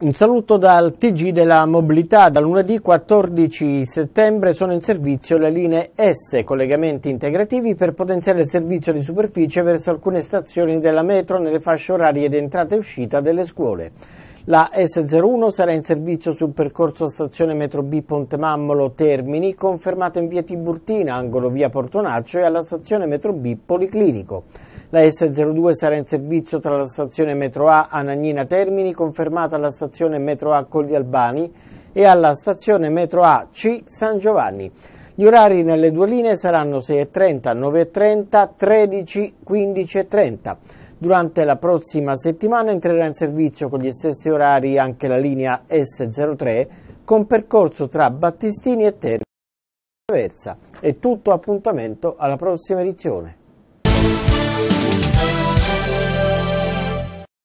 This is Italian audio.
Un saluto dal TG della mobilità. Da lunedì 14 settembre sono in servizio le linee S, collegamenti integrativi per potenziare il servizio di superficie verso alcune stazioni della metro nelle fasce orarie di entrata e uscita delle scuole. La S01 sarà in servizio sul percorso stazione metro B Ponte Mammolo Termini, confermata in via Tiburtina, angolo via Portonaccio e alla stazione metro B Policlinico. La S02 sarà in servizio tra la stazione metro A Anagnina Termini, confermata alla stazione metro A Colli Albani e alla stazione metro A C San Giovanni. Gli orari nelle due linee saranno 6.30, 9.30, 13.15.30. Durante la prossima settimana entrerà in servizio con gli stessi orari anche la linea S03 con percorso tra Battistini e Termini. È tutto appuntamento alla prossima edizione.